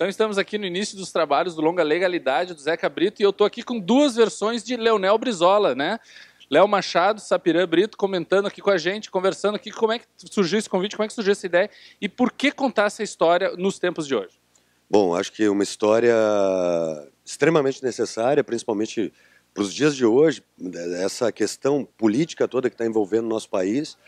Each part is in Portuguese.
Então estamos aqui no início dos trabalhos do Longa Legalidade do Zeca Brito e eu estou aqui com duas versões de Leonel Brizola, né? Léo Machado, Sapirã Brito, comentando aqui com a gente, conversando aqui como é que surgiu esse convite, como é que surgiu essa ideia e por que contar essa história nos tempos de hoje. Bom, acho que é uma história extremamente necessária, principalmente para os dias de hoje, essa questão política toda que está envolvendo o nosso país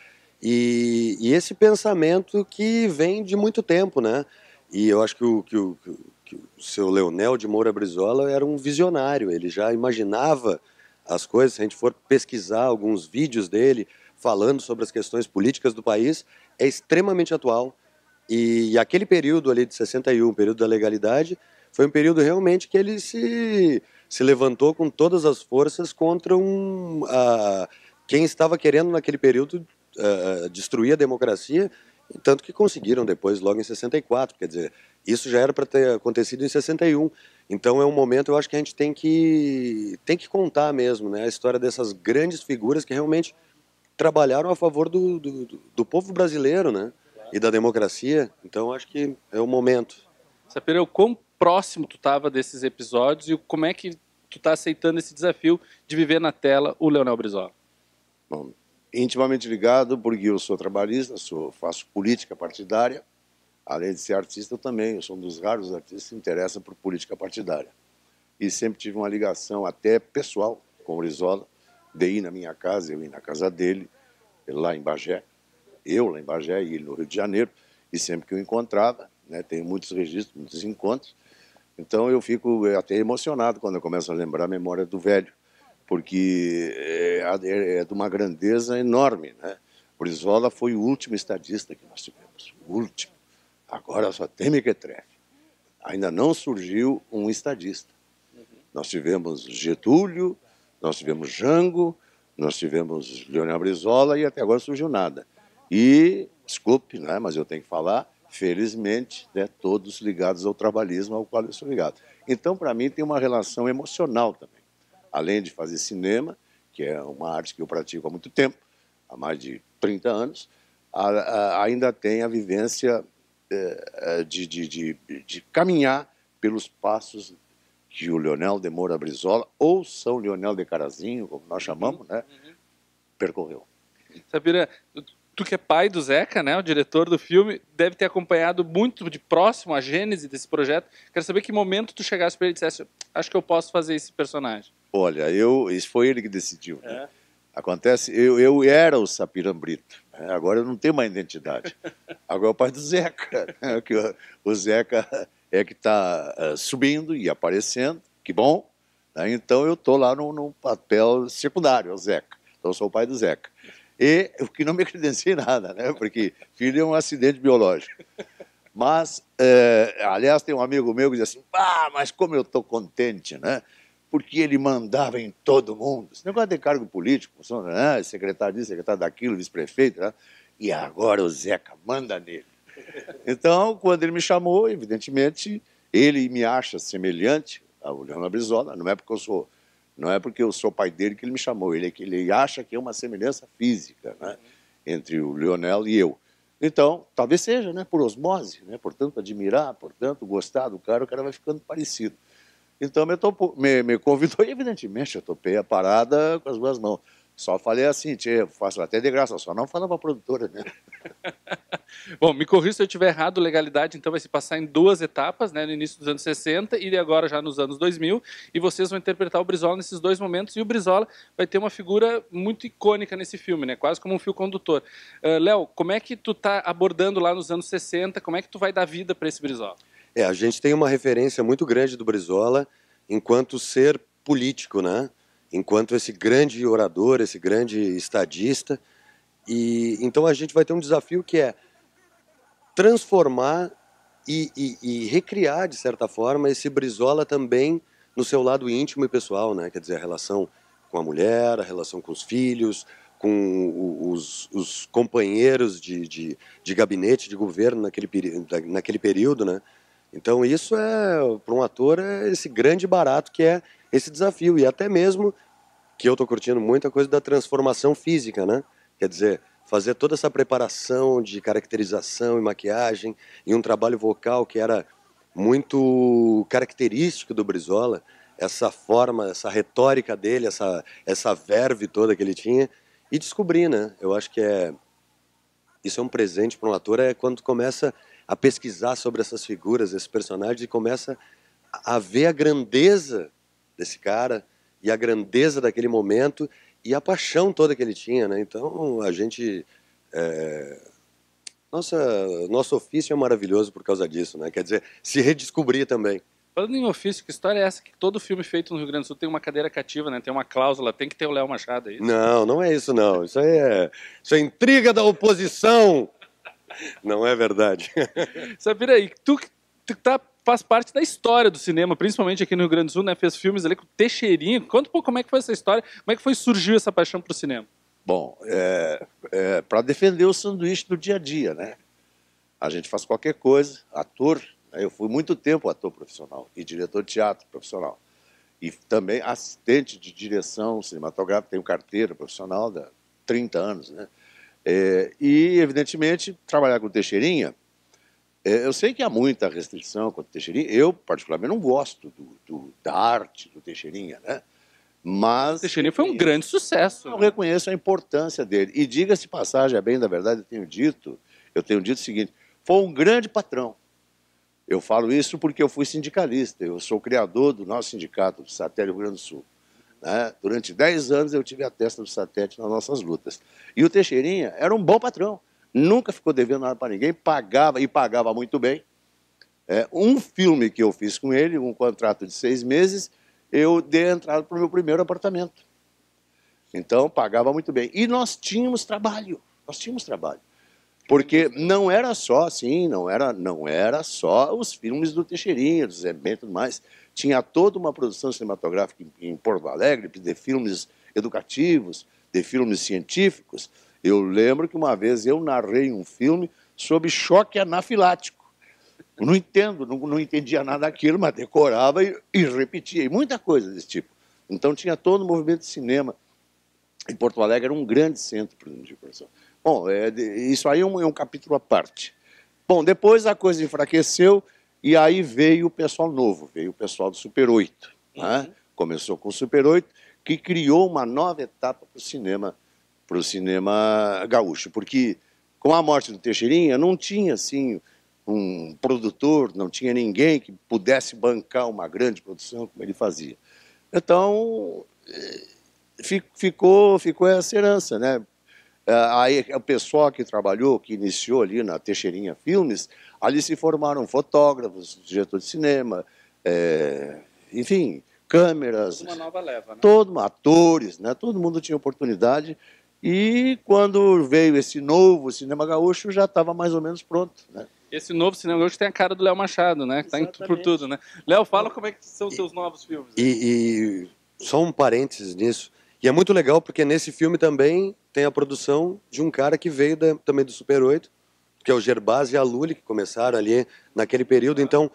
e, e esse pensamento que vem de muito tempo, né? E eu acho que o, que o, que o seu Leonel de Moura Brizola era um visionário, ele já imaginava as coisas. Se a gente for pesquisar alguns vídeos dele falando sobre as questões políticas do país, é extremamente atual. E, e aquele período ali de 61, o período da legalidade, foi um período realmente que ele se, se levantou com todas as forças contra um, uh, quem estava querendo, naquele período, uh, destruir a democracia tanto que conseguiram depois, logo em 64. Quer dizer, isso já era para ter acontecido em 61. Então é um momento, eu acho que a gente tem que, tem que contar mesmo né, a história dessas grandes figuras que realmente trabalharam a favor do, do, do povo brasileiro né, e da democracia. Então acho que é o momento. Sapirão, quão próximo tu estava desses episódios e como é que tu está aceitando esse desafio de viver na tela o Leonel Brizola? Bom, intimamente ligado, porque eu sou trabalhista, sou, faço política partidária. Além de ser artista, eu também eu sou um dos raros artistas que se interessa por política partidária. E sempre tive uma ligação até pessoal com o Brizola, de ir na minha casa, eu ir na casa dele, lá em Bagé, eu lá em Bagé e ele no Rio de Janeiro. E sempre que eu encontrava, né, tenho muitos registros, muitos encontros, então eu fico eh, até emocionado quando eu começo a lembrar a memória do velho, porque é, é de uma grandeza enorme. Né? Brizola foi o último estadista que nós tivemos, o último. Agora só tem Mequetrefe. Ainda não surgiu um estadista. Nós tivemos Getúlio, nós tivemos Jango, nós tivemos Leonel Brizola e até agora surgiu nada. E, desculpe, né, mas eu tenho que falar, felizmente, né, todos ligados ao trabalhismo ao qual eu sou ligado. Então, para mim, tem uma relação emocional também além de fazer cinema, que é uma arte que eu pratico há muito tempo, há mais de 30 anos, a, a, ainda tem a vivência é, é, de, de, de, de, caminhar pelos passos que o Leonel de Moura Brizola, ou São Leonel de Carazinho, como nós uhum. chamamos, né, uhum. percorreu. Sabira, tu que é pai do Zeca, né, o diretor do filme, deve ter acompanhado muito de próximo a gênese desse projeto. Quero saber que momento tu chegasse para ele e dissesse, acho que eu posso fazer esse personagem. Olha, eu, isso foi ele que decidiu. Né? É. Acontece, eu, eu era o Sapirambrito, né? agora eu não tenho mais identidade. Agora é o pai do Zeca, né? que o, o Zeca é que está uh, eh, subindo e aparecendo, que bom. Né? Então eu estou lá no, no, papel secundário, é o Zeca. Então eu sou o pai do Zeca. E o que não me credenciei em nada, né? Porque filho é um acidente biológico. Mas, é, aliás, tem um amigo meu que diz assim: ah, mas como eu estou contente, né? Porque ele mandava em todo mundo. Esse negócio de cargo político, né? secretário disso, secretário daquilo, vice-prefeito, né? e agora o Zeca manda nele. Então, quando ele me chamou, evidentemente, ele me acha semelhante ao Leonardo Brizola, não é porque eu sou não é porque eu sou pai dele que ele me chamou, ele, é ele acha que é uma semelhança física né, uhum. entre o Lionel e eu. Então, talvez seja, né, por osmose, né, portanto, admirar, portanto, gostar do cara, o cara vai ficando parecido. Então, me, topo, me, me convidou e, evidentemente, eu topei a parada com as duas mãos. Só falei assim, tchê, faço até de graça, só não falava produtora, né? Bom, me corrija se eu estiver errado, legalidade então vai se passar em duas etapas, né, no início dos anos 60 e agora já nos anos 2000, e vocês vão interpretar o Brizola nesses dois momentos, e o Brizola vai ter uma figura muito icônica nesse filme, né, quase como um fio condutor. Uh, Léo, como é que tu está abordando lá nos anos 60, como é que tu vai dar vida para esse Brizola? É, a gente tem uma referência muito grande do Brizola enquanto ser político, né? enquanto esse grande orador, esse grande estadista. E então a gente vai ter um desafio que é transformar e, e, e recriar de certa forma esse Brizola também no seu lado íntimo e pessoal, né? Quer dizer, a relação com a mulher, a relação com os filhos, com os, os companheiros de, de, de, gabinete de governo naquele, naquele período, né? Então isso é para um ator é esse grande barato que é esse desafio e até mesmo que eu estou curtindo muito a coisa da transformação física, né? Quer dizer, fazer toda essa preparação de caracterização e maquiagem e um trabalho vocal que era muito característico do Brizola, essa forma, essa retórica dele, essa, essa verve toda que ele tinha e descobrir, né? Eu acho que é isso é um presente para um ator é quando começa a pesquisar sobre essas figuras, esses personagens e começa a ver a grandeza desse cara e a grandeza daquele momento e a paixão toda que ele tinha, né? Então a gente é... nossa, nosso ofício é maravilhoso por causa disso, né? Quer dizer, se redescobrir também. Falando em ofício, que história é essa que todo filme feito no Rio Grande do Sul tem uma cadeira cativa, né? Tem uma cláusula, tem que ter o Léo Machado aí. É não, não é isso não. Isso é isso é intriga da oposição. Não é verdade. Sabira, aí? tu que tá faz parte da história do cinema, principalmente aqui no Rio Grande do Sul, né? Fez filmes ali com Teixeirinho. Conta um pouco como é que foi essa história, como é que foi surgiu essa paixão para o cinema? Bom, é, é para defender o sanduíche do dia a dia, né? A gente faz qualquer coisa, ator. Né? Eu fui muito tempo ator profissional e diretor de teatro profissional. E também assistente de direção cinematográfica, tenho carteira profissional há 30 anos, né? É, e, evidentemente, trabalhar com Teixeirinha é, eu sei que há muita restrição contra o Teixeirinha. Eu, particularmente, não gosto do, do, da arte do Teixeirinha, né? Mas... O Teixeirinha foi um grande sucesso. Eu reconheço a importância dele. E diga-se passagem, é bem da verdade, eu tenho dito, eu tenho dito o seguinte, foi um grande patrão. Eu falo isso porque eu fui sindicalista, eu sou criador do nosso sindicato do Satélite Rio Grande do Sul. Né? Durante 10 anos eu tive a testa do Satélite nas nossas lutas. E o Teixeirinha era um bom patrão nunca ficou devendo nada para ninguém, pagava e pagava muito bem. É, um filme que eu fiz com ele, um contrato de seis meses, eu dei entrada para o meu primeiro apartamento. Então, pagava muito bem. E nós tínhamos trabalho, nós tínhamos trabalho. Porque não era só, assim, não era, não era só os filmes do Teixeirinha, do Zé Bento e tudo mais. Tinha toda uma produção cinematográfica em, em Porto Alegre, de filmes educativos, de filmes científicos, eu lembro que uma vez eu narrei um filme sobre choque anafilático. Eu não entendo, não, não entendia nada daquilo, mas decorava e, e repetia, e muita coisa desse tipo. Então tinha todo o movimento de cinema. E Porto Alegre era um grande centro de produção. Bom, é, isso aí é um, é um capítulo à parte. Bom, depois a coisa enfraqueceu e aí veio o pessoal novo, veio o pessoal do Super 8. Né? Uhum. Começou com o Super 8, que criou uma nova etapa para o cinema para o cinema gaúcho, porque com a morte do Teixeirinha não tinha assim um produtor, não tinha ninguém que pudesse bancar uma grande produção como ele fazia. Então eh, ficou ficou essa herança, né? Eh, aí o pessoal que trabalhou, que iniciou ali na Teixeirinha Filmes, ali se formaram fotógrafos, diretor de cinema, é, enfim, câmeras, uma nova leva, né? todo atores, né? Todo mundo tinha oportunidade e quando veio esse novo cinema gaúcho, já estava mais ou menos pronto. Né? Esse novo cinema gaúcho tem a cara do Léo Machado, né? Está por tudo, né? Léo, fala como é que são os seus novos filmes. E, e só um parênteses nisso. E é muito legal porque nesse filme também tem a produção de um cara que veio da, também do Super 8, que é o Gerbaz e a Lully, que começaram ali naquele período. Então,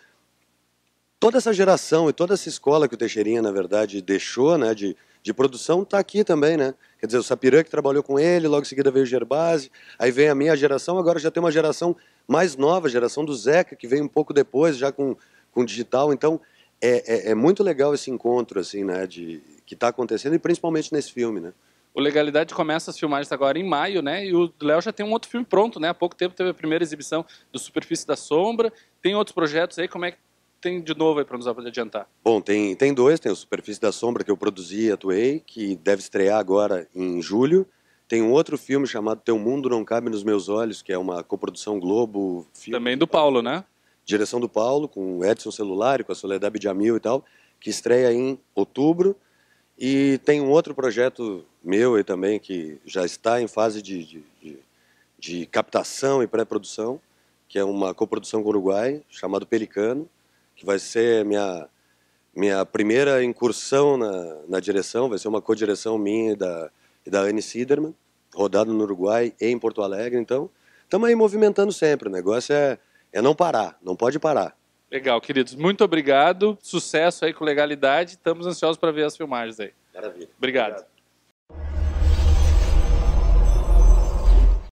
toda essa geração e toda essa escola que o Teixeirinha, na verdade, deixou, né, de, de produção está aqui também, né? Quer dizer, o Sapirã que trabalhou com ele, logo em seguida veio o Gerbasi, aí vem a minha geração, agora já tem uma geração mais nova, a geração do Zeca, que veio um pouco depois, já com, com digital. Então, é, é, é muito legal esse encontro, assim, né, de, que está acontecendo, e principalmente nesse filme, né? O Legalidade começa as filmagens agora em maio, né? E o Léo já tem um outro filme pronto, né? Há pouco tempo teve a primeira exibição do Superfície da Sombra. Tem outros projetos aí, como é que tem de novo aí para nos adiantar? Bom, tem, tem dois. Tem o Superfície da Sombra, que eu produzi e atuei, que deve estrear agora em julho. Tem um outro filme chamado Teu Mundo Não Cabe Nos Meus Olhos, que é uma coprodução Globo. Filme, Também do Paulo, né? Direção do Paulo, com o Edson Celular, com a Soledad Bidjamil e tal, que estreia em outubro. E tem um outro projeto meu e também que já está em fase de, de, de, de captação e pré-produção, que é uma coprodução com o Uruguai, chamado Pelicano, que vai ser minha minha primeira incursão na, na direção, vai ser uma co-direção minha e da, e da Anne Siderman, rodado no Uruguai e em Porto Alegre, então estamos aí movimentando sempre, o negócio é, é não parar, não pode parar. Legal, queridos, muito obrigado, sucesso aí com legalidade, estamos ansiosos para ver as filmagens aí. Maravilha. obrigado. obrigado.